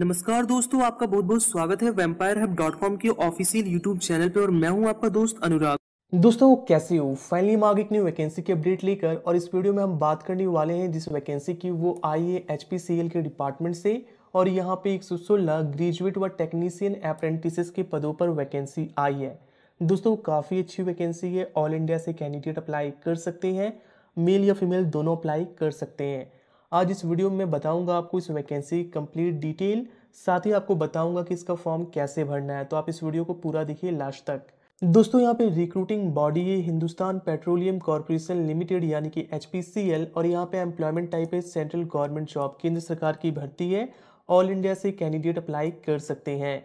नमस्कार दोस्तों आपका बहुत बहुत स्वागत है वेम्पायर हब डॉट कॉम के ऑफिशियल यूट्यूब चैनल पे और मैं हूं आपका दोस्त अनुराग दोस्तों कैसे हो फाइनली मांग एक न्यू वैकेंसी की अपडेट लेकर और इस वीडियो में हम बात करने वाले हैं जिस वैकेंसी की वो आई है एच पी सी एल के डिपार्टमेंट से और यहाँ पे एक सौ सोलह ग्रेजुएट व टेक्नीसियन अप्रेंटिस के पदों पर वैकेंसी आई है दोस्तों काफ़ी अच्छी वैकेंसी है ऑल इंडिया से कैंडिडेट अप्लाई कर सकते हैं मेल या फीमेल दोनों अप्लाई कर सकते हैं आज इस वीडियो में बताऊंगा आपको इस वैकेंसी कंप्लीट डिटेल साथ ही आपको बताऊंगा कि इसका फॉर्म कैसे भरना है तो आप इस वीडियो को पूरा देखिए लास्ट तक दोस्तों यहाँ पे रिक्रूटिंग बॉडी है हिंदुस्तान पेट्रोलियम कॉरपोरेशन लिमिटेड यानी कि एच और यहाँ पे एम्प्लॉयमेंट टाइप है सेंट्रल गवर्नमेंट जॉब केंद्र सरकार की भर्ती है ऑल इंडिया से कैंडिडेट अप्लाई कर सकते हैं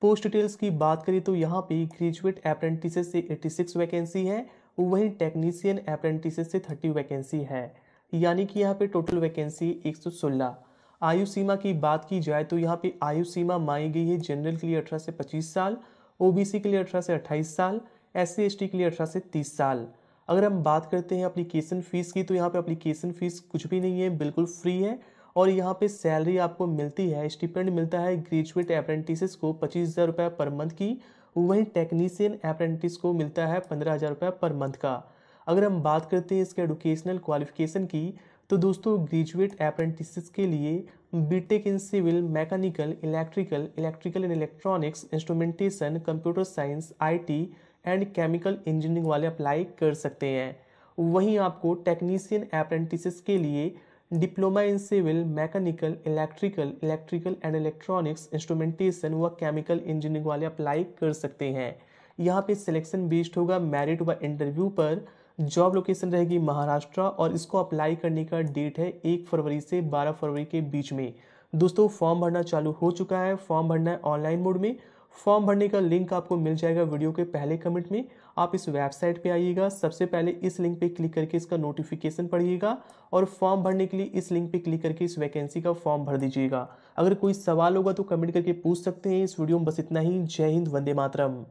पोस्ट डिटेल्स की बात करें तो यहाँ पे ग्रेजुएट अप्रेंटिस से 86 वैकेंसी है वहीं टेक्नीसियन अप्रेंटिस से 30 वैकेंसी है यानी कि यहाँ पे टोटल वैकेंसी एक सौ सोलह आयु सीमा की बात की जाए तो यहाँ पे आयु सीमा माई गई है जनरल के लिए अठारह से पच्चीस साल ओबीसी के लिए अठारह से अट्ठाईस साल एस सी के लिए अठारह से तीस साल अगर हम बात करते हैं अप्लीकेशन फ़ीस की तो यहाँ पे अप्लीकेशन फ़ीस कुछ भी नहीं है बिल्कुल फ्री है और यहाँ पे सैलरी आपको मिलती है स्टिपेंड मिलता है ग्रेजुएट अप्रेंटिस को पच्चीस हज़ार रुपये पर मंथ की वहीं टेक्नीसियन अप्रेंटिस को मिलता है पंद्रह हज़ार रुपये पर मंथ का अगर हम बात करते हैं इसके एडुकेशनल क्वालिफिकेशन की तो दोस्तों ग्रेजुएट अप्रेंटिस के लिए BTech in civil mechanical electrical electrical and electronics instrumentation computer science IT and chemical engineering वाले अप्लाई कर सकते हैं वहीं आपको टेक्नीशियन अप्रेंटिस के लिए diploma in civil mechanical electrical electrical and electronics instrumentation व केमिकल इंजीनियरिंग वाले अप्लाई कर सकते हैं यहाँ पे सिलेक्शन बेस्ड होगा मेरिट व इंटरव्यू पर जॉब लोकेशन रहेगी महाराष्ट्र और इसको अप्लाई करने का डेट है एक फरवरी से बारह फरवरी के बीच में दोस्तों फॉर्म भरना चालू हो चुका है फॉर्म भरना है ऑनलाइन मोड में फॉर्म भरने का लिंक आपको मिल जाएगा वीडियो के पहले कमेंट में आप इस वेबसाइट पे आइएगा सबसे पहले इस लिंक पे क्लिक करके इसका नोटिफिकेशन पढ़िएगा और फॉर्म भरने के लिए इस लिंक पे क्लिक करके इस वैकेंसी का फॉर्म भर दीजिएगा अगर कोई सवाल होगा तो कमेंट करके पूछ सकते हैं इस वीडियो में बस इतना ही जय हिंद वंदे मातरम